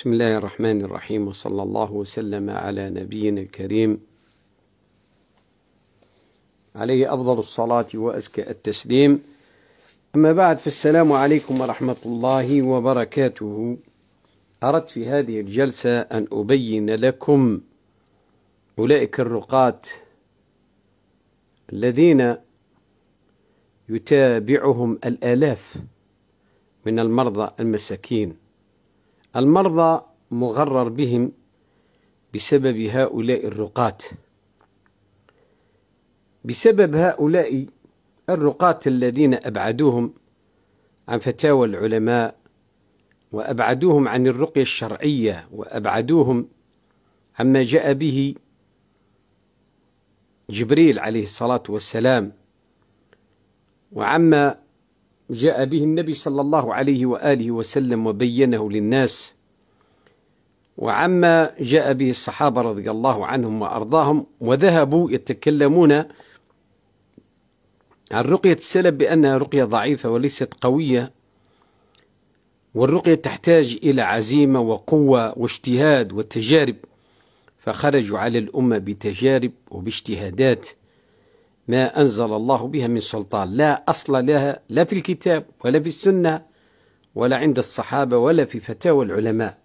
بسم الله الرحمن الرحيم وصلى الله وسلم على نبينا الكريم عليه أفضل الصلاة وأزكى التسليم أما بعد فالسلام عليكم ورحمة الله وبركاته أردت في هذه الجلسة أن أبين لكم أولئك الرقاة الذين يتابعهم الآلاف من المرضى المساكين المرضى مغرر بهم بسبب هؤلاء الرقاة بسبب هؤلاء الرقاة الذين أبعدوهم عن فتاوى العلماء وأبعدوهم عن الرقية الشرعية وأبعدوهم عما جاء به جبريل عليه الصلاة والسلام وعما جاء به النبي صلى الله عليه وآله وسلم وبينه للناس وعما جاء به الصحابة رضي الله عنهم وأرضاهم وذهبوا يتكلمون عن رقية السلب بأنها رقية ضعيفة وليست قوية والرقية تحتاج إلى عزيمة وقوة واجتهاد وتجارب فخرجوا على الأمة بتجارب وباجتهادات ما أنزل الله بها من سلطان لا أصل لها لا في الكتاب ولا في السنة ولا عند الصحابة ولا في فتاوى العلماء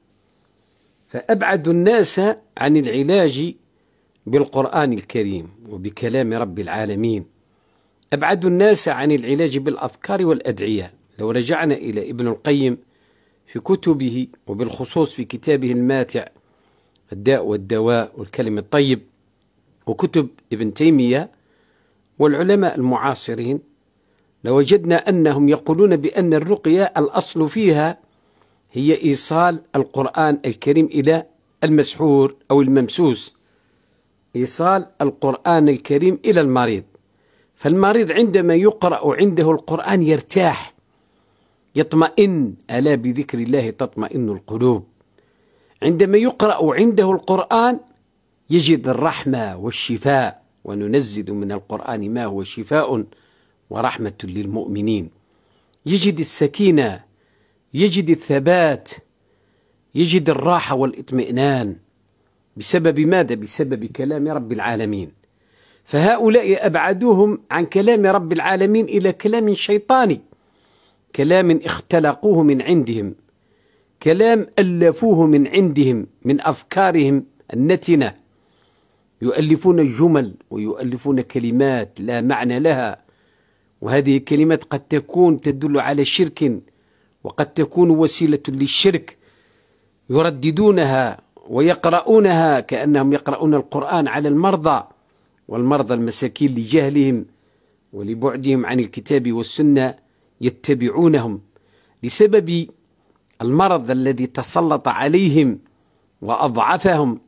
فأبعدوا الناس عن العلاج بالقرآن الكريم وبكلام رب العالمين أبعدوا الناس عن العلاج بالأذكار والأدعية لو رجعنا إلى ابن القيم في كتبه وبالخصوص في كتابه الماتع الداء والدواء والكلم الطيب وكتب ابن تيمية والعلماء المعاصرين لوجدنا أنهم يقولون بأن الرقية الأصل فيها هي إيصال القرآن الكريم إلى المسحور أو الممسوس إيصال القرآن الكريم إلى المريض فالمريض عندما يقرأ عنده القرآن يرتاح يطمئن ألا بذكر الله تطمئن القلوب عندما يقرأ عنده القرآن يجد الرحمة والشفاء وننزل من القرآن ما هو شفاء ورحمة للمؤمنين يجد السكينة يجد الثبات يجد الراحة والاطمئنان بسبب ماذا؟ بسبب كلام رب العالمين فهؤلاء أبعدوهم عن كلام رب العالمين إلى كلام شيطاني كلام اختلقوه من عندهم كلام ألفوه من عندهم من أفكارهم النتنه يؤلفون جمل ويؤلفون كلمات لا معنى لها وهذه الكلمات قد تكون تدل على شرك وقد تكون وسيلة للشرك يرددونها ويقرؤونها كأنهم يقرؤون القرآن على المرضى والمرضى المساكين لجهلهم ولبعدهم عن الكتاب والسنة يتبعونهم لسبب المرض الذي تسلط عليهم وأضعفهم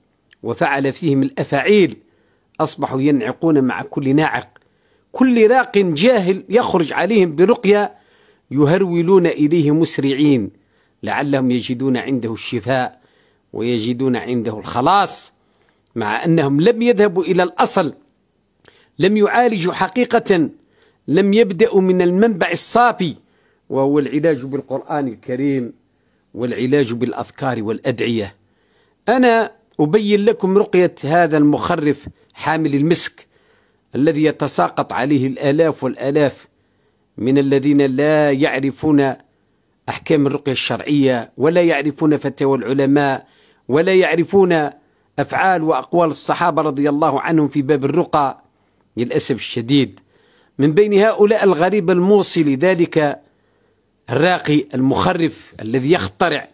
وفعل فيهم الأفاعيل أصبحوا ينعقون مع كل ناعق كل راق جاهل يخرج عليهم برقية يهرولون إليه مسرعين لعلهم يجدون عنده الشفاء ويجدون عنده الخلاص مع أنهم لم يذهبوا إلى الأصل لم يعالجوا حقيقة لم يبدأوا من المنبع الصافي وهو العلاج بالقرآن الكريم والعلاج بالأذكار والأدعية أنا أبين لكم رقية هذا المخرف حامل المسك الذي يتساقط عليه الآلاف والآلاف من الذين لا يعرفون أحكام الرقية الشرعية ولا يعرفون فتاوى العلماء ولا يعرفون أفعال وأقوال الصحابة رضي الله عنهم في باب الرقى للأسف الشديد من بين هؤلاء الغريب الموصي لذلك الراقي المخرف الذي يخترع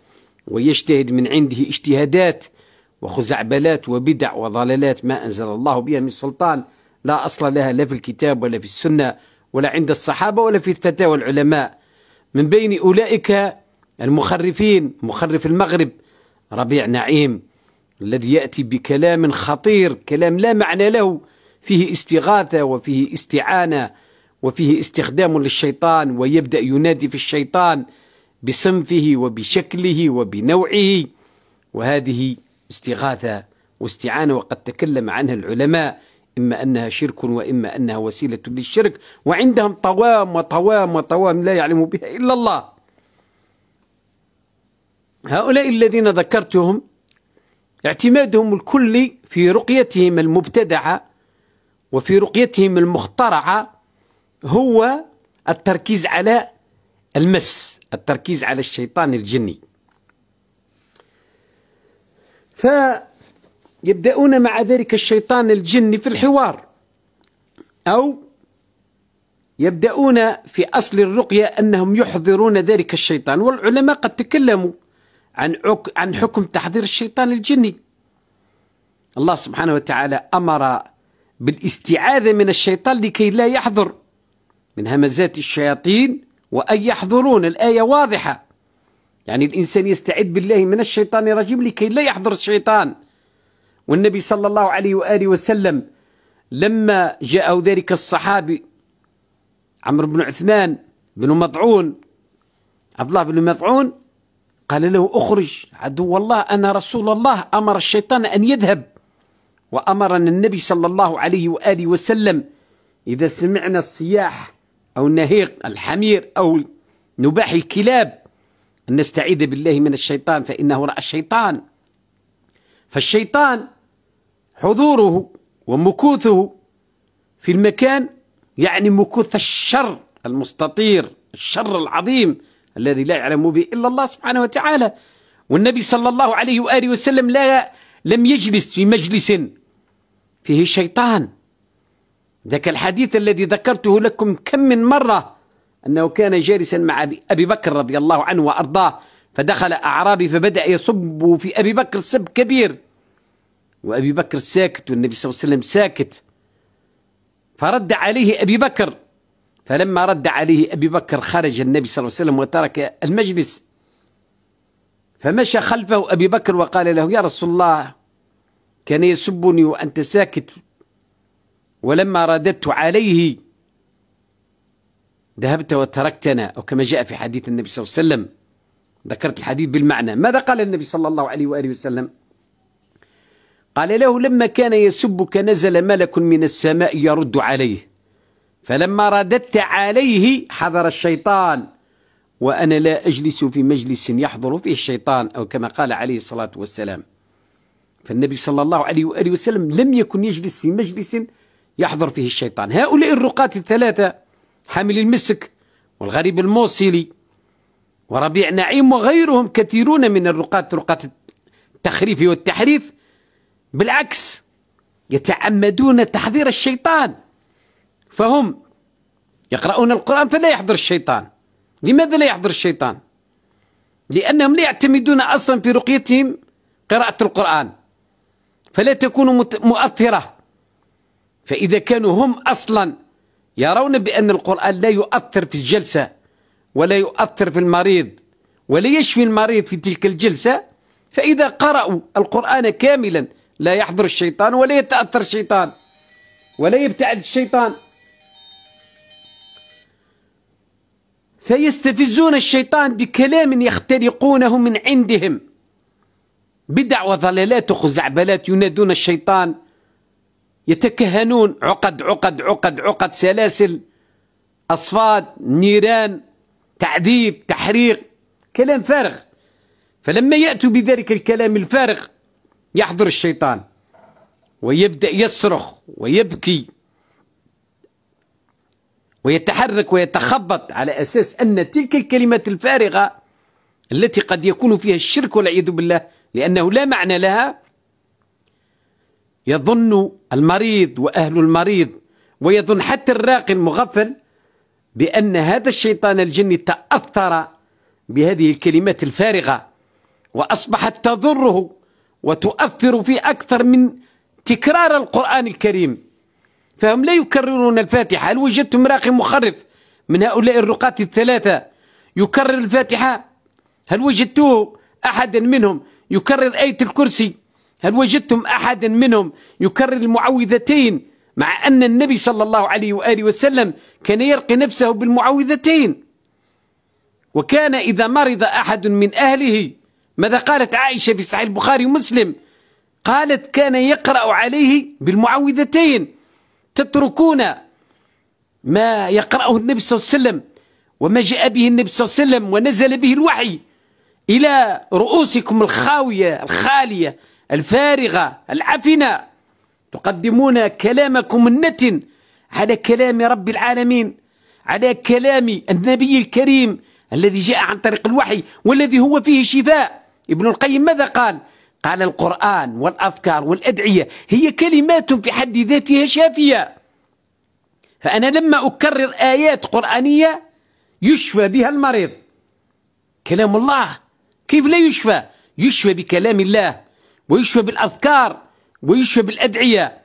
ويجتهد من عنده اجتهادات وخزعبلات وبدع وضلالات ما أنزل الله بها من سلطان لا أصل لها لا في الكتاب ولا في السنة ولا عند الصحابة ولا في الفتاوى العلماء من بين أولئك المخرفين مخرف المغرب ربيع نعيم الذي يأتي بكلام خطير كلام لا معنى له فيه استغاثة وفيه استعانة وفيه استخدام للشيطان ويبدأ ينادي في الشيطان بصنفه وبشكله وبنوعه وهذه استغاثة واستعانة وقد تكلم عنها العلماء إما أنها شرك وإما أنها وسيلة للشرك وعندهم طوام وطوام وطوام لا يعلم بها إلا الله هؤلاء الذين ذكرتهم اعتمادهم الكلي في رقيتهم المبتدعة وفي رقيتهم المخترعة هو التركيز على المس التركيز على الشيطان الجني فيبدأون مع ذلك الشيطان الجني في الحوار أو يبدأون في أصل الرقية أنهم يحضرون ذلك الشيطان والعلماء قد تكلموا عن عن حكم تحضير الشيطان الجني الله سبحانه وتعالى أمر بالاستعاذة من الشيطان لكي لا يحضر من همزات الشياطين وأن يحضرون الآية واضحة يعني الإنسان يستعد بالله من الشيطان الرجيم لكي لا يحضر الشيطان والنبي صلى الله عليه وآله وسلم لما جاءه ذلك الصحابي عمرو بن عثمان بن مضعون عبد الله بن مضعون قال له اخرج عدو الله أنا رسول الله أمر الشيطان أن يذهب وأمرنا النبي صلى الله عليه وآله وسلم إذا سمعنا الصياح أو النهيق الحمير أو نباح الكلاب أن نستعيذ بالله من الشيطان فإنه رأى الشيطان فالشيطان حضوره ومكوثه في المكان يعني مكوث الشر المستطير الشر العظيم الذي لا يعلم به إلا الله سبحانه وتعالى والنبي صلى الله عليه وآله وسلم لا لم يجلس في مجلس فيه شيطان ذاك الحديث الذي ذكرته لكم كم من مرة أنه كان جالسا مع أبي بكر رضي الله عنه وأرضاه فدخل أعرابي فبدأ يصب في أبي بكر سب كبير وأبي بكر ساكت والنبي صلى الله عليه وسلم ساكت فرد عليه أبي بكر فلما رد عليه أبي بكر خرج النبي صلى الله عليه وسلم وترك المجلس فمشى خلفه أبي بكر وقال له يا رسول الله كان يسبني وأنت ساكت ولما رددت عليه ذهبت وتركتنا أو كما جاء في حديث النبي صلى الله عليه وسلم ذكرت الحديث بالمعنى ماذا قال النبي صلى الله عليه وآله وسلم قال له لما كان يسبك نزل ملك من السماء يرد عليه فلما رددت عليه حضر الشيطان وأنا لا أجلس في مجلس يحضر فيه الشيطان أو كما قال عليه الصلاة والسلام فالنبي صلى الله عليه وآله وسلم لم يكن يجلس في مجلس يحضر فيه الشيطان هؤلاء الرقاة الثلاثة حامل المسك والغريب الموصلي وربيع نعيم وغيرهم كثيرون من الرقاة رقاة التخريف والتحريف بالعكس يتعمدون تحذير الشيطان فهم يقرؤون القرآن فلا يحضر الشيطان لماذا لا يحضر الشيطان لأنهم لا يعتمدون أصلا في رقيتهم قراءة القرآن فلا تكون مؤثرة فإذا كانوا هم أصلا يرون بأن القرآن لا يؤثر في الجلسة ولا يؤثر في المريض ولا يشفي المريض في تلك الجلسة فإذا قرأوا القرآن كاملا لا يحضر الشيطان ولا يتأثر الشيطان ولا يبتعد الشيطان فيستفزون الشيطان بكلام يخترقونه من عندهم بدع وضلالات وخزعبلات ينادون الشيطان يتكهنون عقد عقد عقد عقد سلاسل أصفاد نيران تعذيب تحريق كلام فارغ فلما يأتوا بذلك الكلام الفارغ يحضر الشيطان ويبدأ يصرخ ويبكي ويتحرك ويتخبط على أساس أن تلك الكلمات الفارغة التي قد يكون فيها الشرك والعياذ بالله لأنه لا معنى لها يظن المريض وأهل المريض ويظن حتى الراقي المغفل بأن هذا الشيطان الجني تأثر بهذه الكلمات الفارغة وأصبحت تضره وتؤثر في أكثر من تكرار القرآن الكريم فهم لا يكررون الفاتحة هل وجدتم راقي مخرف من هؤلاء الرقاة الثلاثة يكرر الفاتحة هل وجدتوه أحدا منهم يكرر آية الكرسي هل وجدتم أحدا منهم يكرر المعوذتين مع أن النبي صلى الله عليه وآله وسلم كان يرقي نفسه بالمعوذتين وكان إذا مرض أحد من أهله ماذا قالت عائشة في صحيح البخاري ومسلم قالت كان يقرأ عليه بالمعوذتين تتركون ما يقرأه النبي صلى الله عليه وسلم وما جاء به النبي صلى الله عليه وسلم ونزل به الوحي إلى رؤوسكم الخاوية الخالية الفارغة العفنة تقدمون كلامكم النتن على كلام رب العالمين على كلام النبي الكريم الذي جاء عن طريق الوحي والذي هو فيه شفاء ابن القيم ماذا قال؟ قال القرآن والأذكار والأدعية هي كلمات في حد ذاتها شافية فأنا لما أكرر آيات قرآنية يشفى بها المريض كلام الله كيف لا يشفى؟ يشفى بكلام الله ويشفى بالأذكار ويشفى بالأدعية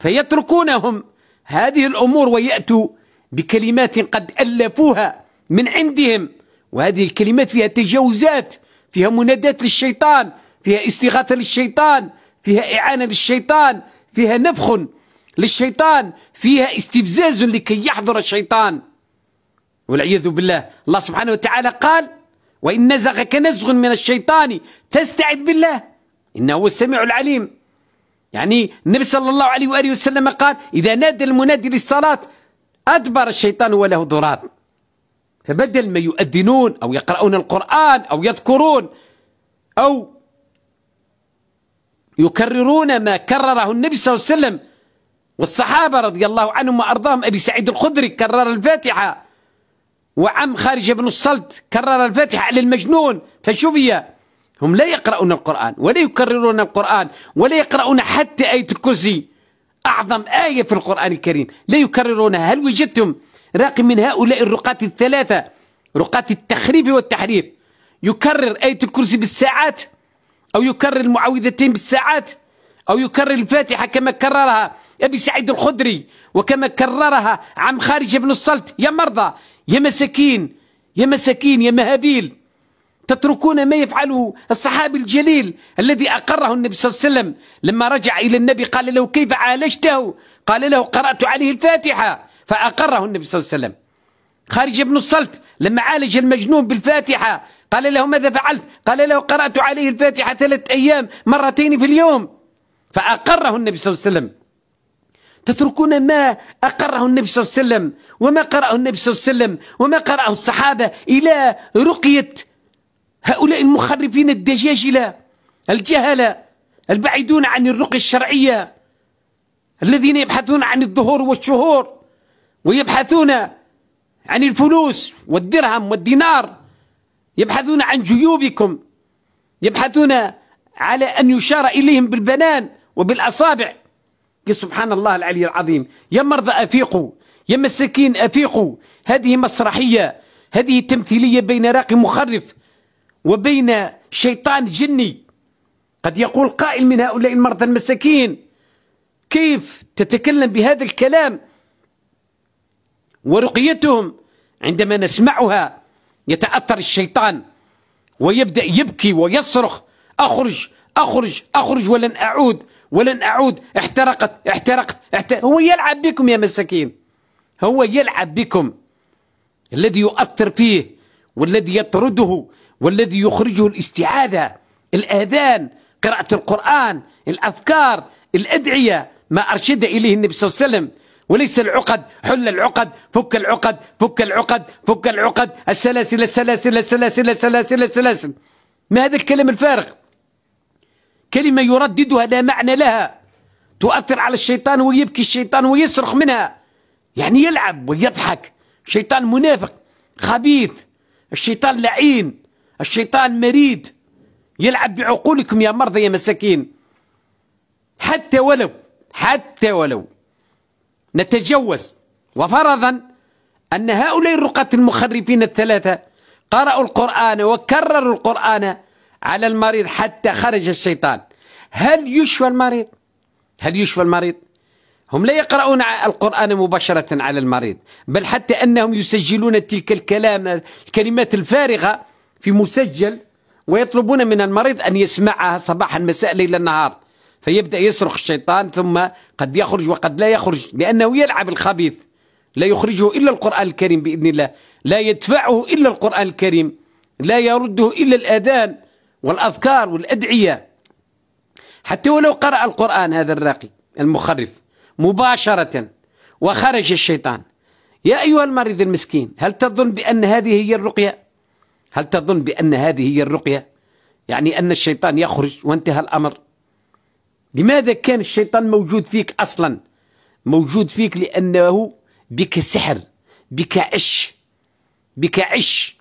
فيتركونهم هذه الأمور ويأتوا بكلمات قد ألفوها من عندهم وهذه الكلمات فيها تجاوزات فيها منادات للشيطان فيها استغاثة للشيطان فيها إعانة للشيطان فيها نفخ للشيطان فيها استفزاز لكي يحضر الشيطان والعياذ بالله الله سبحانه وتعالى قال وإن نزغك نزغ من الشيطان تستعذ بالله إنه هو السميع العليم يعني النبي صلى الله عليه وآله وسلم قال إذا نادى المنادي للصلاة أدبر الشيطان وله ضراب فبدل ما يؤذنون أو يقرؤون القرآن أو يذكرون أو يكررون ما كرره النبي صلى الله عليه وسلم والصحابة رضي الله عنهم وأرضاهم أبي سعيد الخدري كرر الفاتحة وعم خارج بن الصلت كرر الفاتحة على المجنون فشبي هم لا يقرؤون القرآن ولا يكررون القرآن ولا يقرؤون حتى آية الكرسي أعظم آية في القرآن الكريم لا يكررونها هل وجدتم راقي من هؤلاء الرقاة الثلاثة رقاة التخريف والتحريف يكرر آية الكرسي بالساعات أو يكرر المعوذتين بالساعات أو يكرر الفاتحة كما كررها أبي سعيد الخدري وكما كررها عم خارج بن الصلت يا مرضى يا مساكين يا مساكين يا مهابيل تتركون ما يفعله الصحابي الجليل الذي أقره النبي صلى الله عليه وسلم لما رجع إلى النبي قال له كيف عالجته قال له قرأت عليه الفاتحة فأقره النبي صلى الله عليه وسلم خارج بن الصلت لما عالج المجنون بالفاتحة قال له ماذا فعلت قال له قرأت عليه الفاتحة ثلاث أيام مرتين في اليوم فأقره النبي صلى الله عليه وسلم تتركون ما أقره النبي صلى الله عليه وسلم وما قرأه النبي صلى الله عليه وسلم وما قرأه الصحابة إلى رقية هؤلاء المخرفين الدجاجلة الجهلة البعيدون عن الرقي الشرعية الذين يبحثون عن الظهور والشهور ويبحثون عن الفلوس والدرهم والدينار يبحثون عن جيوبكم يبحثون على أن يشار إليهم بالبنان وبالأصابع يا سبحان الله العلي العظيم يا مرضى أفيقوا يا مساكين أفيقوا هذه مسرحية هذه تمثيلية بين راقي مخرف وبين شيطان جني قد يقول قائل من هؤلاء المرضى المساكين كيف تتكلم بهذا الكلام ورقيتهم عندما نسمعها يتأثر الشيطان ويبدأ يبكي ويصرخ أخرج أخرج أخرج ولن أعود ولن أعود احترقت احترقت, احترقت هو يلعب بكم يا مساكين هو يلعب بكم الذي يؤثر فيه والذي يطرده والذي يخرجه الاستعاذة الآذان قراءة القرآن الأذكار الأدعية ما أرشد إليه النبي صلى الله عليه وسلم وليس العقد حل العقد فك العقد فك العقد فك العقد السلاسل السلاسل السلاسل السلاسل السلاسل ما هذا الكلام الفارغ كلمة يرددها لا معنى لها تؤثر على الشيطان ويبكي الشيطان ويصرخ منها يعني يلعب ويضحك شيطان منافق خبيث الشيطان لعين الشيطان مريد يلعب بعقولكم يا مرضى يا مساكين حتى ولو حتى ولو نتجوز وفرضا أن هؤلاء الرقاة المخرفين الثلاثة قرأوا القرآن وكرروا القرآن على المريض حتى خرج الشيطان هل يشفى المريض؟ هل يشفى المريض؟ هم لا يقرؤون القرآن مباشرة على المريض بل حتى أنهم يسجلون تلك الكلام الكلمات الفارغة في مسجل ويطلبون من المريض أن يسمعها صباحا مساء ليلا نهار فيبدأ يصرخ الشيطان ثم قد يخرج وقد لا يخرج لأنه يلعب الخبيث لا يخرجه إلا القرآن الكريم بإذن الله لا يدفعه إلا القرآن الكريم لا يرده إلا الأذان والأذكار والأدعية حتى ولو قرأ القرآن هذا الراقي المخرف مباشرة وخرج الشيطان يا أيها المريض المسكين هل تظن بأن هذه هي الرقية هل تظن بأن هذه هي الرقية يعني أن الشيطان يخرج وانتهى الأمر لماذا كان الشيطان موجود فيك أصلا موجود فيك لأنه بك سحر بك عش بك عش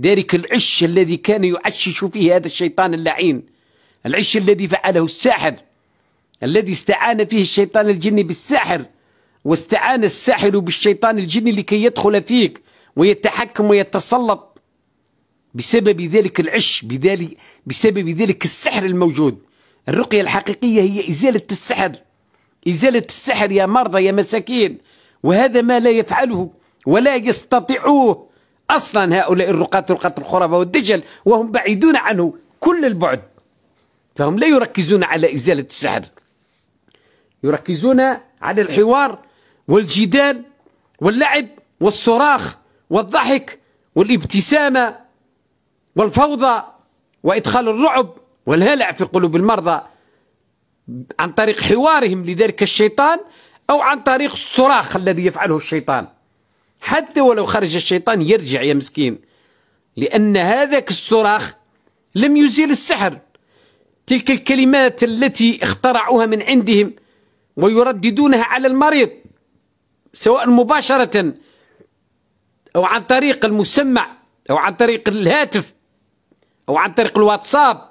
ذلك العش الذي كان يعشش فيه هذا الشيطان اللعين العش الذي فعله الساحر الذي استعان فيه الشيطان الجني بالساحر واستعان الساحر بالشيطان الجني لكي يدخل فيك ويتحكم ويتسلط بسبب ذلك العش بذلك بسبب ذلك السحر الموجود الرقية الحقيقية هي إزالة السحر إزالة السحر يا مرضى يا مساكين وهذا ما لا يفعله ولا يستطيعوه أصلا هؤلاء الرقاة رقاة الخرافة والدجل وهم بعيدون عنه كل البعد فهم لا يركزون على إزالة السحر يركزون على الحوار والجدال واللعب والصراخ والضحك والابتسامة والفوضى وإدخال الرعب والهلع في قلوب المرضى عن طريق حوارهم لذلك الشيطان أو عن طريق الصراخ الذي يفعله الشيطان حتى ولو خرج الشيطان يرجع يا مسكين لأن هذاك الصراخ لم يزيل السحر تلك الكلمات التي اخترعوها من عندهم ويرددونها على المريض سواء مباشرة أو عن طريق المسمع أو عن طريق الهاتف أو عن طريق الواتساب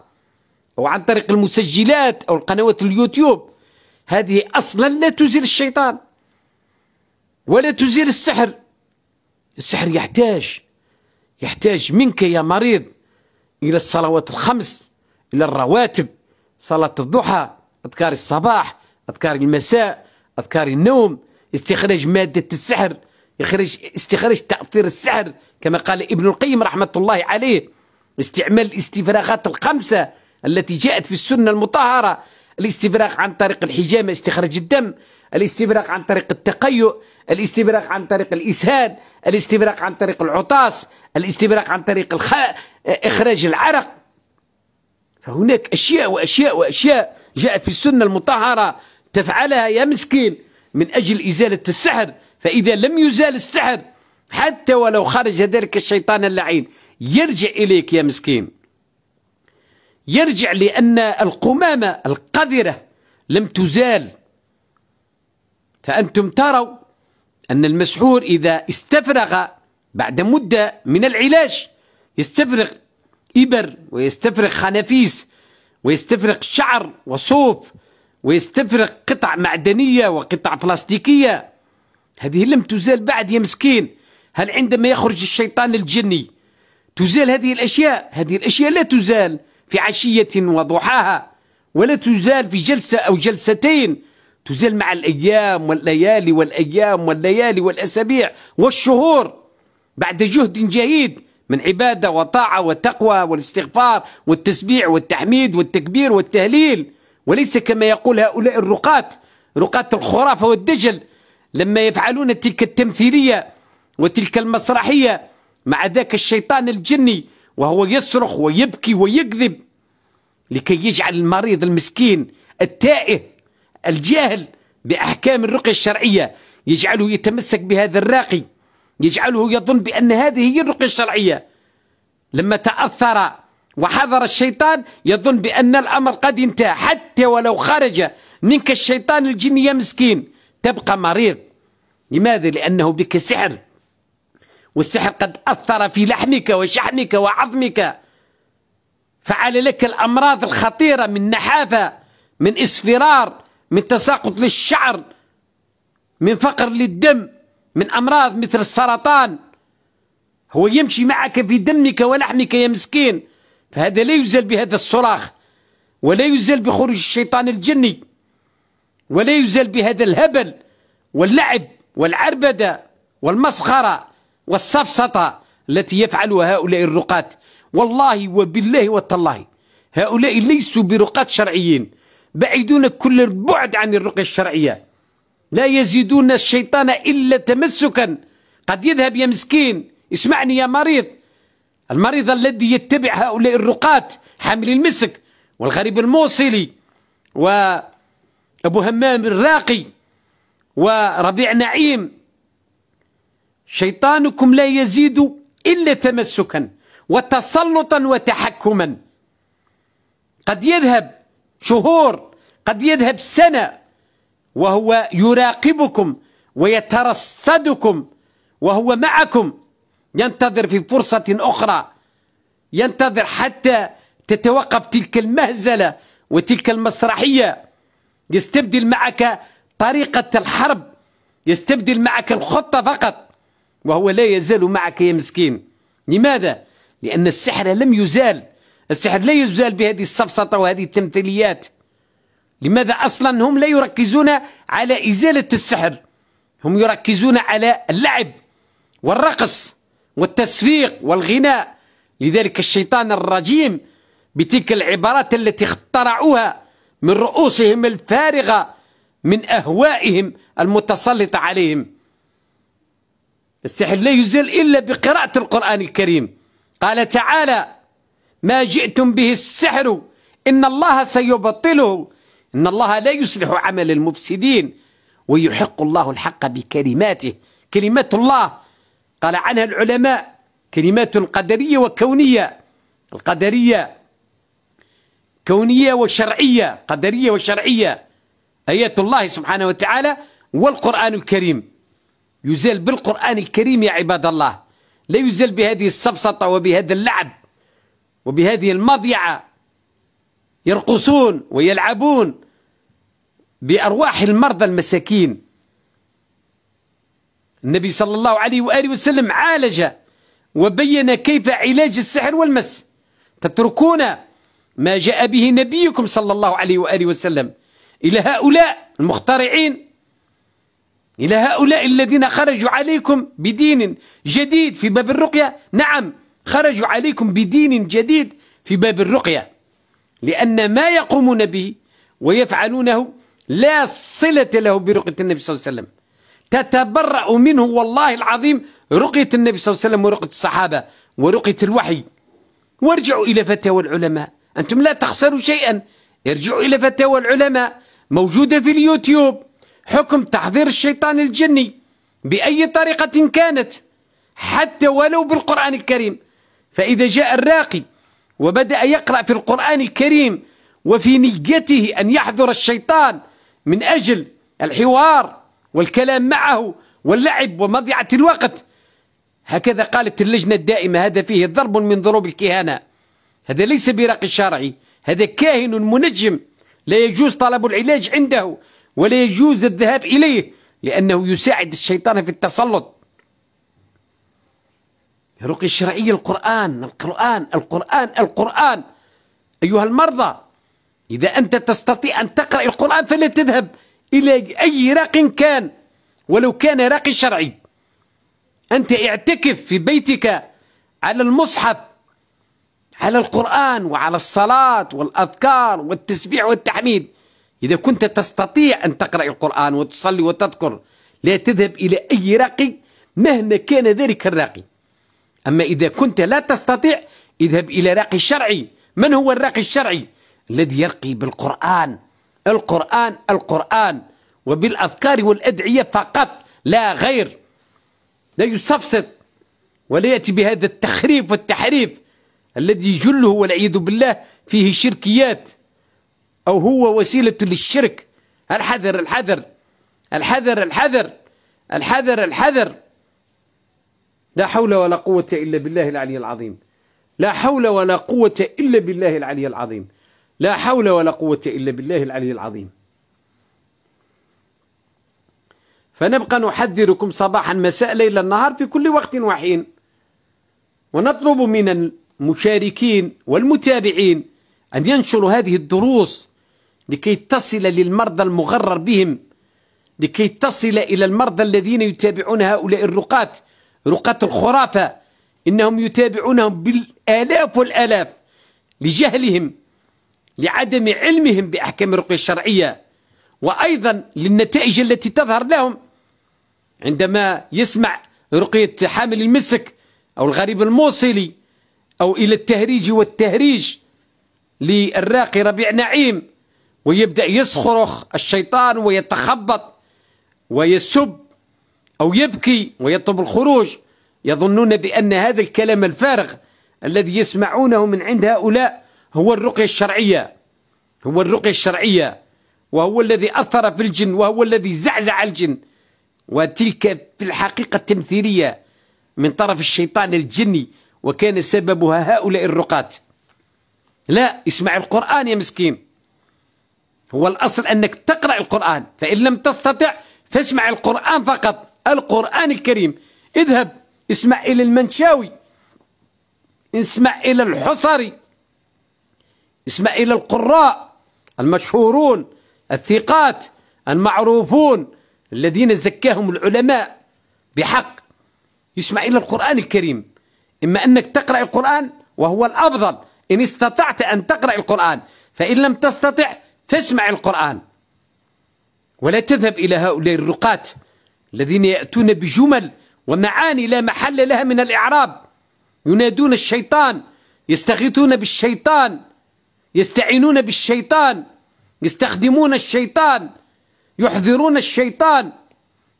أو عن طريق المسجلات أو القنوات اليوتيوب هذه أصلا لا تزيل الشيطان ولا تزيل السحر السحر يحتاج يحتاج منك يا مريض إلى الصلوات الخمس إلى الرواتب صلاة الضحى أذكار الصباح أذكار المساء أذكار النوم استخراج مادة السحر استخراج تأثير السحر كما قال ابن القيم رحمة الله عليه استعمال الاستفراغات الخمسة التي جاءت في السنة المطهرة الاستفراغ عن طريق الحجامة استخراج الدم الاستفراغ عن طريق التقيؤ الاستفراغ عن طريق الإسهال الاستفراغ عن طريق العطاس الاستفراغ عن طريق الخ... إخراج العرق فهناك أشياء وأشياء وأشياء جاءت في السنة المطهرة تفعلها يا مسكين من أجل إزالة السحر فإذا لم يزال السحر حتى ولو خرج ذلك الشيطان اللعين يرجع إليك يا مسكين يرجع لأن القمامة القذرة لم تزال فأنتم تروا أن المسحور إذا استفرغ بعد مدة من العلاج يستفرغ إبر ويستفرغ خنافيس ويستفرغ شعر وصوف ويستفرغ قطع معدنية وقطع بلاستيكية هذه لم تزال بعد يا مسكين هل عندما يخرج الشيطان الجني تزال هذه الأشياء هذه الأشياء لا تزال في عشية وضحاها ولا تزال في جلسة أو جلستين تزال مع الأيام والليالي والأيام والليالي والأسابيع والشهور بعد جهد جهيد من عبادة وطاعة وتقوى والاستغفار والتسبيع والتحميد والتكبير والتهليل وليس كما يقول هؤلاء الرقاة رقاة الخرافة والدجل لما يفعلون تلك التمثيلية وتلك المسرحية مع ذاك الشيطان الجني وهو يصرخ ويبكي ويكذب لكي يجعل المريض المسكين التائه الجاهل بأحكام الرقية الشرعية يجعله يتمسك بهذا الراقي يجعله يظن بأن هذه هي الرقية الشرعية لما تأثر وحضر الشيطان يظن بأن الأمر قد انتهى حتى ولو خرج منك الشيطان الجني يا مسكين تبقى مريض لماذا؟ لأنه بك سحر والسحر قد أثر في لحمك وشحمك وعظمك فعل لك الأمراض الخطيرة من نحافة من إصفرار من تساقط للشعر من فقر للدم من أمراض مثل السرطان هو يمشي معك في دمك ولحمك يا مسكين فهذا لا يزال بهذا الصراخ ولا يزال بخروج الشيطان الجني ولا يزال بهذا الهبل واللعب والعربدة والمسخرة والسفسطة التي يفعلها هؤلاء الرقاة والله وبالله والتالله هؤلاء ليسوا برقاة شرعيين بعيدون كل البعد عن الرقية الشرعية لا يزيدون الشيطان إلا تمسكا قد يذهب يا مسكين اسمعني يا مريض المريض الذي يتبع هؤلاء الرقاة حامل المسك والغريب الموصلي وأبو همام الراقي وربيع نعيم شيطانكم لا يزيد إلا تمسكا وتسلطا وتحكما قد يذهب شهور قد يذهب سنة وهو يراقبكم ويترصدكم وهو معكم ينتظر في فرصة أخرى ينتظر حتى تتوقف تلك المهزلة وتلك المسرحية يستبدل معك طريقة الحرب يستبدل معك الخطة فقط وهو لا يزال معك يا مسكين لماذا؟ لأن السحر لم يزال السحر لا يزال بهذه السفسطة وهذه التمثيليات لماذا أصلا هم لا يركزون على إزالة السحر هم يركزون على اللعب والرقص والتسفيق والغناء لذلك الشيطان الرجيم بتلك العبارات التي اخترعوها من رؤوسهم الفارغة من أهوائهم المتسلطة عليهم السحر لا يزيل إلا بقراءة القرآن الكريم قال تعالى ما جئتم به السحر إن الله سيبطله إن الله لا يصلح عمل المفسدين ويحق الله الحق بكلماته كلمات الله قال عنها العلماء كلمات قدرية وكونية القدرية كونية وشرعية قدرية وشرعية آيات الله سبحانه وتعالى والقرآن الكريم يزال بالقرآن الكريم يا عباد الله لا يزال بهذه السفسطة وبهذا اللعب وبهذه المضيعة يرقصون ويلعبون بأرواح المرضى المساكين النبي صلى الله عليه وآله وسلم عالج وبين كيف علاج السحر والمس تتركون ما جاء به نبيكم صلى الله عليه وآله وسلم إلى هؤلاء المخترعين إلى هؤلاء الذين خرجوا عليكم بدين جديد في باب الرقية نعم خرجوا عليكم بدين جديد في باب الرقية لأن ما يقومون به ويفعلونه لا صلة له برقية النبي صلى الله عليه وسلم تتبرأ منه والله العظيم رقية النبي صلى الله عليه وسلم ورقية الصحابة ورقية الوحي وارجعوا إلى فتاوى العلماء أنتم لا تخسروا شيئا ارجعوا إلى فتاوى العلماء موجودة في اليوتيوب حكم تحضير الشيطان الجني بأي طريقة كانت حتى ولو بالقرآن الكريم فإذا جاء الراقي وبدأ يقرأ في القرآن الكريم وفي نيته أن يحضر الشيطان من أجل الحوار والكلام معه واللعب ومضيعة الوقت هكذا قالت اللجنة الدائمة هذا فيه ضرب من ضروب الكهانة هذا ليس براقي شرعي هذا كاهن منجم لا يجوز طلب العلاج عنده ولا يجوز الذهاب إليه لأنه يساعد الشيطان في التسلط رقي الشرعية القرآن القرآن القرآن القرآن أيها المرضى إذا أنت تستطيع أن تقرأ القرآن فلا تذهب إلى أي راق كان ولو كان راقي شرعي أنت اعتكف في بيتك على المصحف على القرآن وعلى الصلاة والأذكار والتسبيح والتحميد إذا كنت تستطيع أن تقرأ القرآن وتصلي وتذكر لا تذهب إلى أي راقي مهما كان ذلك الراقي أما إذا كنت لا تستطيع اذهب إلى راقي شرعي من هو الراقي الشرعي الذي يرقي بالقرآن القرآن القرآن وبالأذكار والأدعية فقط لا غير لا يسبسط ولا يأتي بهذا التخريف والتحريف الذي جله والعياذ بالله فيه شركيات أو هو وسيلة للشرك الحذر الحذر الحذر الحذر الحذر الحذر لا حول ولا قوة إلا بالله العلي العظيم لا حول ولا قوة إلا بالله العلي العظيم لا حول ولا قوة إلا بالله العلي العظيم فنبقى نحذركم صباحا مساء ليلا نهار في كل وقت وحين ونطلب من المشاركين والمتابعين أن ينشروا هذه الدروس لكي تصل للمرضى المغرر بهم لكي تصل إلى المرضى الذين يتابعون هؤلاء الرقاة رقاة الخرافة إنهم يتابعونهم بالآلاف والآلاف لجهلهم لعدم علمهم بأحكام الرقية الشرعية وأيضا للنتائج التي تظهر لهم عندما يسمع رقية حامل المسك أو الغريب الموصلي أو إلى التهريج والتهريج للراقي ربيع نعيم ويبدأ يصرخ الشيطان ويتخبط ويسب أو يبكي ويطلب الخروج يظنون بأن هذا الكلام الفارغ الذي يسمعونه من عند هؤلاء هو الرقية الشرعية هو الرقية الشرعية وهو الذي أثر في الجن وهو الذي زعزع الجن وتلك في الحقيقة التمثيلية من طرف الشيطان الجني وكان سببها هؤلاء الرقاة لا اسمع القرآن يا مسكين هو الأصل أنك تقرأ القرآن فإن لم تستطع فاسمع القرآن فقط القرآن الكريم اذهب اسمع إلى المنشاوي اسمع إلى الحصري اسمع إلى القراء المشهورون الثقات المعروفون الذين زكاهم العلماء بحق يسمع إلى القرآن الكريم إما أنك تقرأ القرآن وهو الأفضل إن استطعت أن تقرأ القرآن فإن لم تستطع تسمع القرآن ولا تذهب إلى هؤلاء الرقاة الذين يأتون بجمل ومعاني لا محل لها من الإعراب ينادون الشيطان يستغيثون بالشيطان يستعينون بالشيطان يستخدمون الشيطان يحذرون الشيطان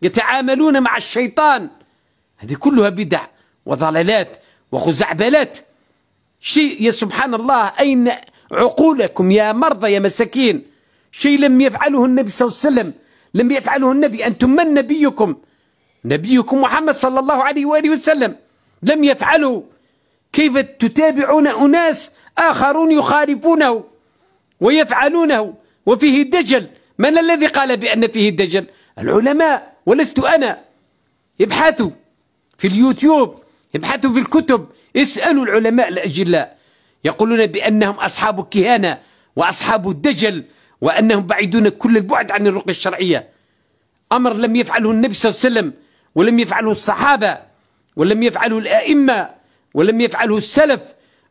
يتعاملون مع الشيطان هذه كلها بدع وضلالات وخزعبلات شيء يا سبحان الله أين عقولكم يا مرضى يا مساكين شيء لم يفعله النبي صلى الله عليه وسلم لم يفعله النبي أنتم من نبيكم نبيكم محمد صلى الله عليه وآله وسلم لم يفعله كيف تتابعون أناس آخرون يخالفونه ويفعلونه وفيه دجل من الذي قال بأن فيه دجل العلماء ولست أنا ابحثوا في اليوتيوب ابحثوا في الكتب اسألوا العلماء الأجلاء يقولون بأنهم أصحاب الكهانة وأصحاب الدجل وأنهم بعيدون كل البعد عن الرقية الشرعية أمر لم يفعله النبي صلى الله عليه وسلم ولم يفعله الصحابة ولم يفعله الأئمة ولم يفعله السلف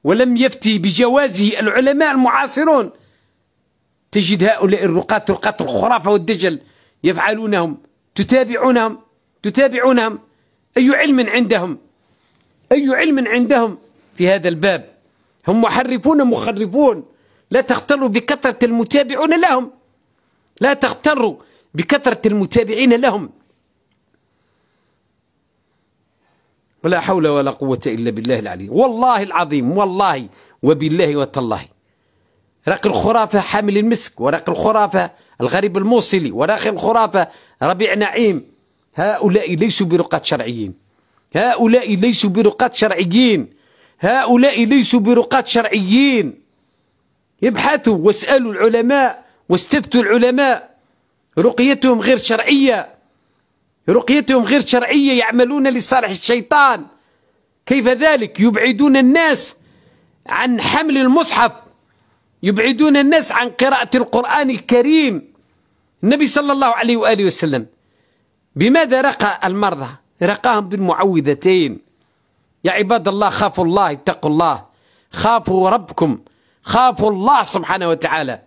ولم يفتي بجوازه العلماء المعاصرون تجد هؤلاء الرقاة رقاة الخرافة والدجل يفعلونهم تتابعونهم تتابعونهم أي علم عندهم أي علم عندهم في هذا الباب هم محرفون مخرفون لا تغتروا بكثرة المتابعون لهم لا تغتروا بكثرة المتابعين لهم ولا حول ولا قوة إلا بالله العلي والله العظيم والله وبالله وتالله رق الخرافة حامل المسك ورق الخرافة الغريب الموصلي ورق الخرافة ربيع نعيم هؤلاء ليسوا برقاة شرعيين هؤلاء ليسوا برقاة شرعيين هؤلاء ليسوا برقاة شرعيين يبحثوا واسألوا العلماء واستفتوا العلماء رقيتهم غير شرعية رقيتهم غير شرعية يعملون لصالح الشيطان كيف ذلك يبعدون الناس عن حمل المصحف يبعدون الناس عن قراءة القرآن الكريم النبي صلى الله عليه وآله وسلم بماذا رقى المرضى رقاهم بالمعوذتين يا عباد الله خافوا الله اتقوا الله خافوا ربكم خافوا الله سبحانه وتعالى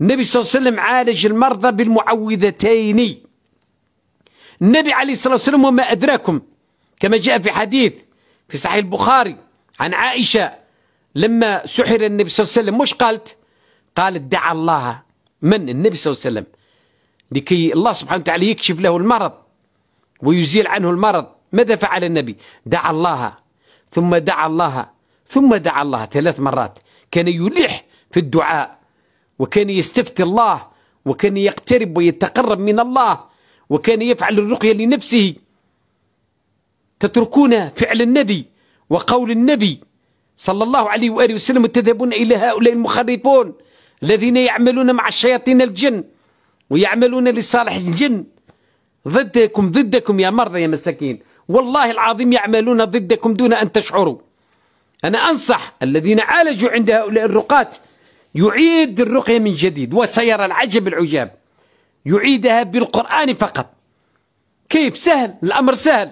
النبي صلى الله عليه وسلم عالج المرضى بالمعوذتين النبي عليه الصلاة والسلام وما أدراكم كما جاء في حديث في صحيح البخاري عن عائشة لما سحر النبي صلى الله عليه وسلم مش قالت قالت دعا الله من النبي صلى الله عليه وسلم لكي الله سبحانه وتعالى يكشف له المرض ويزيل عنه المرض ماذا فعل النبي دعا الله ثم دعا الله ثم دعا الله ثلاث مرات كان يلح في الدعاء وكان يستفتي الله وكان يقترب ويتقرب من الله وكان يفعل الرقية لنفسه تتركون فعل النبي وقول النبي صلى الله عليه وآله وسلم وتذهبون إلى هؤلاء المخرفون الذين يعملون مع الشياطين الجن ويعملون لصالح الجن ضدكم ضدكم يا مرضى يا مساكين والله العظيم يعملون ضدكم دون أن تشعروا أنا أنصح الذين عالجوا عند هؤلاء الرقاة يعيد الرقية من جديد وسيرى العجب العجاب يعيدها بالقرآن فقط كيف سهل الأمر سهل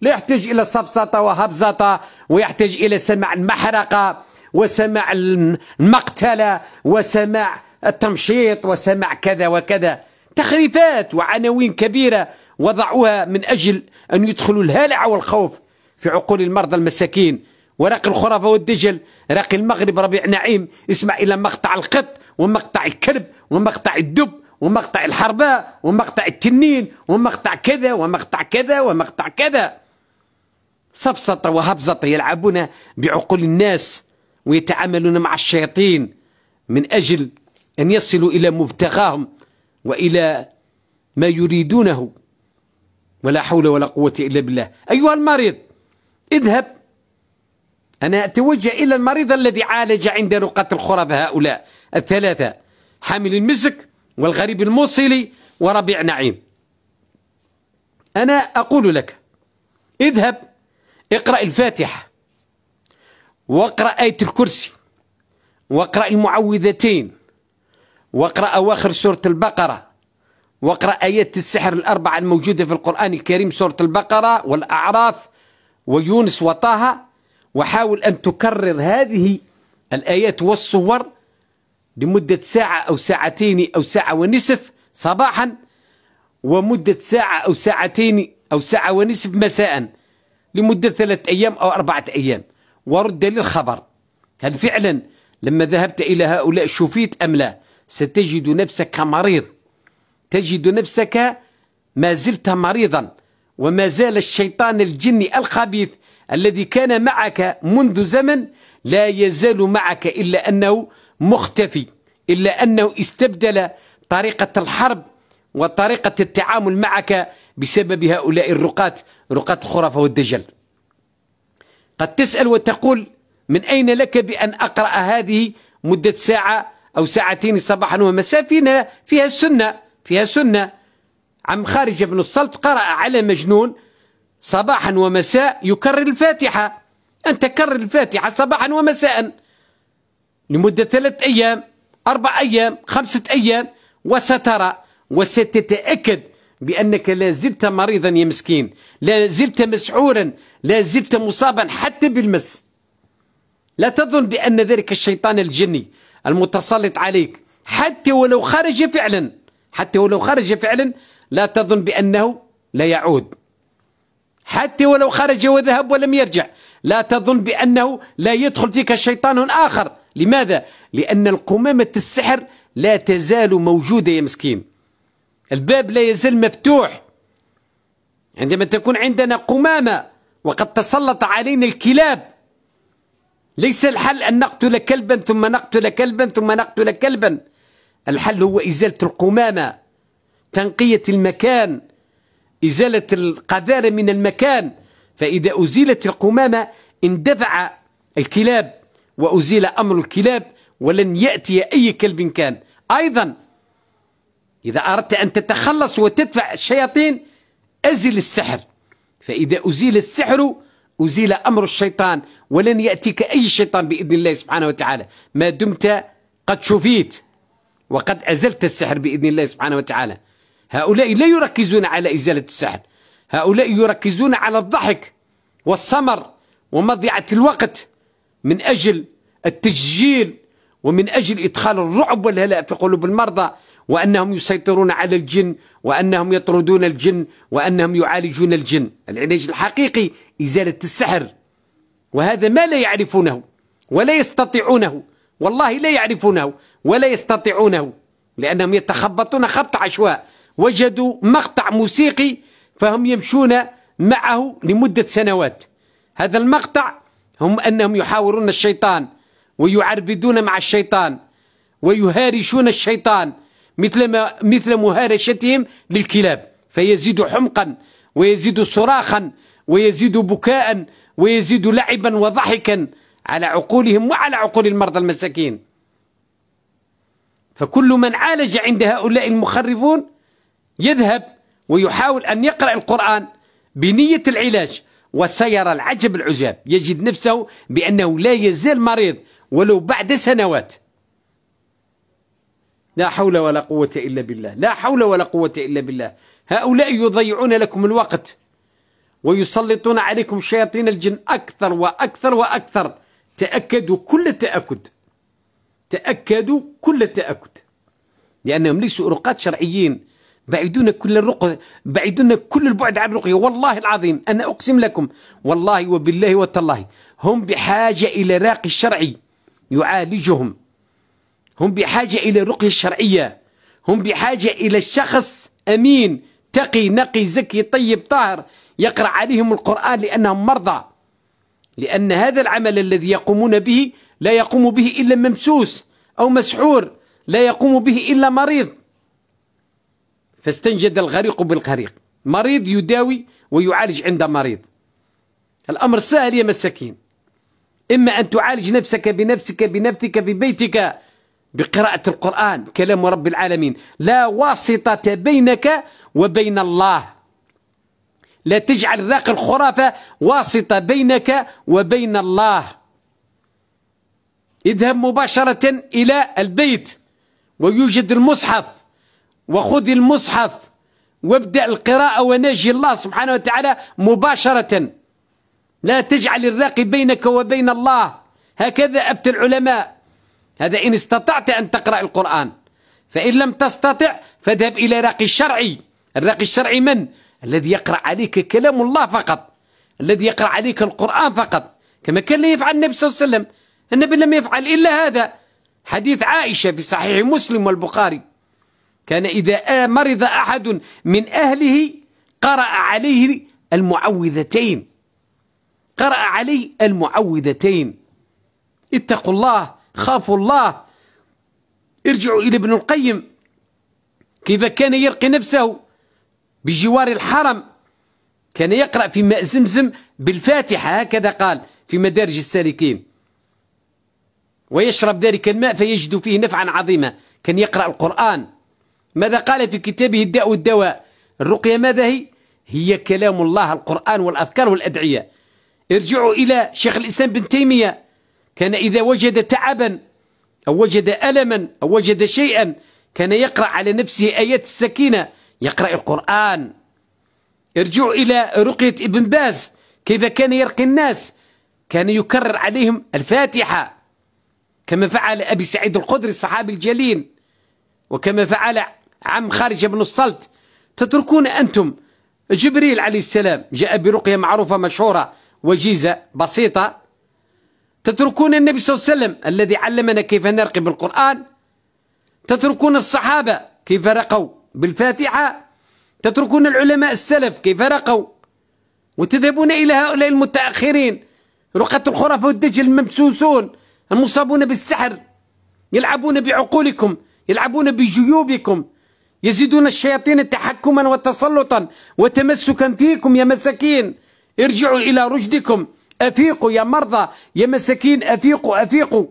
لا يحتاج إلى صفصطة وهبزطة ويحتاج إلى سماع المحرقة وسماع المقتلة وسماع التمشيط وسماع كذا وكذا تخريفات وعناوين كبيرة وضعوها من أجل أن يدخلوا الهلع والخوف في عقول المرضى المساكين وراقي الخرافة والدجل راقي المغرب ربيع نعيم اسمع إلى مقطع القط ومقطع الكلب ومقطع الدب ومقطع الحرباء ومقطع التنين ومقطع كذا ومقطع كذا ومقطع كذا سبسطة وهبزطة يلعبون بعقول الناس ويتعاملون مع الشياطين من أجل أن يصلوا إلى مبتغاهم وإلى ما يريدونه ولا حول ولا قوة إلا بالله أيها المريض اذهب أنا أتوجه إلى المريض الذي عالج عند نقاط الخرف هؤلاء الثلاثة حامل المسك والغريب الموصلي وربيع نعيم أنا أقول لك اذهب اقرأ الفاتحة واقرأ آية الكرسي واقرأ المعوذتين واقرأ أواخر سورة البقرة واقرأ آيات السحر الأربعة الموجودة في القرآن الكريم سورة البقرة والأعراف ويونس وطه وحاول أن تكرر هذه الآيات والصور لمدة ساعة أو ساعتين أو ساعة ونصف صباحا ومدة ساعة أو ساعتين أو ساعة ونصف مساء لمدة ثلاثة أيام أو أربعة أيام ورد للخبر هل فعلا لما ذهبت إلى هؤلاء شفيت أم لا ستجد نفسك مريض تجد نفسك ما زلت مريضا وما زال الشيطان الجني الخبيث الذي كان معك منذ زمن لا يزال معك إلا أنه مختفي إلا أنه استبدل طريقة الحرب وطريقة التعامل معك بسبب هؤلاء الرقات رقات الخرافة والدجل قد تسأل وتقول من أين لك بأن أقرأ هذه مدة ساعة أو ساعتين صباحا ومساء فيها السنة فيها سنة عم خارج بن السلط قرأ على مجنون صباحا ومساء يكرر الفاتحة أن تكرر الفاتحة صباحا ومساء لمدة ثلاثة أيام أربع أيام خمسة أيام وسترى وستتأكد بأنك لا زلت مريضا يا مسكين لا زلت مسعورا لا زلت مصابا حتى بالمس لا تظن بأن ذلك الشيطان الجني المتسلط عليك حتى ولو خرج فعلا حتى ولو خرج فعلا لا تظن بأنه لا يعود حتى ولو خرج وذهب ولم يرجع لا تظن بأنه لا يدخل فيك شيطان آخر لماذا؟ لأن القمامة السحر لا تزال موجودة يا مسكين الباب لا يزال مفتوح عندما تكون عندنا قمامة وقد تسلط علينا الكلاب ليس الحل أن نقتل كلبا ثم نقتل كلبا ثم نقتل كلبا الحل هو إزالة القمامة تنقية المكان إزالة القذارة من المكان فإذا أزيلت القمامة اندفع الكلاب وأزيل أمر الكلاب ولن يأتي أي كلب كان أيضا إذا أردت أن تتخلص وتدفع الشياطين أزل السحر فإذا أزيل السحر أزيل أمر الشيطان ولن يأتيك أي شيطان بإذن الله سبحانه وتعالى ما دمت قد شفيت وقد أزلت السحر بإذن الله سبحانه وتعالى هؤلاء لا يركزون على إزالة السحر هؤلاء يركزون على الضحك والسمر ومضيعة الوقت من أجل التسجيل ومن أجل إدخال الرعب والهلاء في قلوب المرضى وأنهم يسيطرون على الجن وأنهم يطردون الجن وأنهم يعالجون الجن العلاج الحقيقي إزالة السحر وهذا ما لا يعرفونه ولا يستطيعونه والله لا يعرفونه ولا يستطيعونه لأنهم يتخبطون خبط عشواء وجدوا مقطع موسيقي فهم يمشون معه لمدة سنوات هذا المقطع هم أنهم يحاورون الشيطان ويعربدون مع الشيطان ويهارشون الشيطان مثل, ما مثل مهارشتهم للكلاب فيزيد حمقا ويزيد صراخا ويزيد بكاء ويزيد لعبا وضحكا على عقولهم وعلى عقول المرضى المساكين فكل من عالج عند هؤلاء المخرفون يذهب ويحاول أن يقرأ القرآن بنية العلاج وسيرى العجب العجاب يجد نفسه بأنه لا يزال مريض ولو بعد سنوات لا حول ولا قوة إلا بالله لا حول ولا قوة إلا بالله هؤلاء يضيعون لكم الوقت ويسلطون عليكم شياطين الجن أكثر وأكثر وأكثر تأكدوا كل التأكد تأكدوا كل التأكد لأنهم ليسوا رقاة شرعيين بعيدون كل الرق بعيدون كل البعد عن الرقية والله العظيم أنا أقسم لكم والله وبالله وتالله هم بحاجة إلى راقي شرعي يعالجهم هم بحاجة إلى الرقية الشرعية هم بحاجة إلى شخص أمين تقي نقي زكي طيب طاهر يقرأ عليهم القرآن لأنهم مرضى لأن هذا العمل الذي يقومون به لا يقوم به إلا ممسوس أو مسحور لا يقوم به إلا مريض فاستنجد الغريق بالغريق مريض يداوي ويعالج عند مريض الأمر سهل يا مساكين إما أن تعالج نفسك بنفسك بنفسك في بيتك بقراءة القرآن كلام رب العالمين لا واسطة بينك وبين الله لا تجعل ذاك الخرافة واسطة بينك وبين الله اذهب مباشرة إلى البيت ويوجد المصحف وخذ المصحف وابدأ القراءة وناجي الله سبحانه وتعالى مباشرة لا تجعل الراقي بينك وبين الله هكذا أبت العلماء هذا إن استطعت أن تقرأ القرآن فإن لم تستطع فاذهب إلى راقي الشرعي الراقي الشرعي من؟ الذي يقرأ عليك كلام الله فقط الذي يقرأ عليك القرآن فقط كما كان لا يفعل النبي صلى الله عليه وسلم النبي لم يفعل إلا هذا حديث عائشة في صحيح مسلم والبخاري كان إذا مرض أحد من أهله قرأ عليه المعوذتين قرأ عليه المعوذتين اتقوا الله خافوا الله ارجعوا إلى ابن القيم كيف كان يرقي نفسه بجوار الحرم كان يقرأ في ماء زمزم بالفاتحة هكذا قال في مدارج السالكين ويشرب ذلك الماء فيجد فيه نفعا عظيما كان يقرأ القرآن ماذا قال في كتابه الداء والدواء الرقية ماذا هي هي كلام الله القرآن والأذكار والأدعية ارجعوا إلى شيخ الإسلام بن تيمية كان إذا وجد تعبا أو وجد ألما أو وجد شيئا كان يقرأ على نفسه آيات السكينة يقرأ القرآن ارجعوا إلى رقية ابن باز كيف كان يرقي الناس كان يكرر عليهم الفاتحة كما فعل أبي سعيد القدري الصحابي الجليل وكما فعل عم خارج بن الصلت تتركون أنتم جبريل عليه السلام جاء برقية معروفة مشهورة وجيزة بسيطة تتركون النبي صلى الله عليه وسلم الذي علمنا كيف نرقي بالقرآن تتركون الصحابة كيف رقوا بالفاتحة تتركون العلماء السلف كيف رقوا وتذهبون إلى هؤلاء المتأخرين رقة الخرافة والدجل الممسوسون المصابون بالسحر يلعبون بعقولكم يلعبون بجيوبكم يزيدون الشياطين تحكما وتسلطا وتمسكا فيكم يا مساكين ارجعوا إلى رشدكم أفيقوا يا مرضى يا مساكين أفيقوا أفيقوا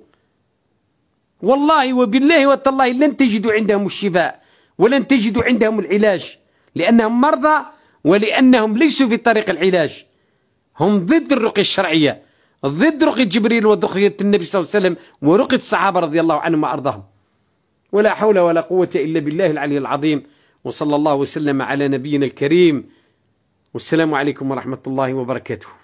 والله وبالله وتالله لن تجدوا عندهم الشفاء ولن تجدوا عندهم العلاج لأنهم مرضى ولأنهم ليسوا في طريق العلاج هم ضد الرقية الشرعية ضد رقية جبريل ورقية النبي صلى الله عليه وسلم ورقية الصحابة رضي الله عنهم وأرضاهم ولا حول ولا قوة إلا بالله العلي العظيم وصلى الله وسلم على نبينا الكريم والسلام عليكم ورحمة الله وبركاته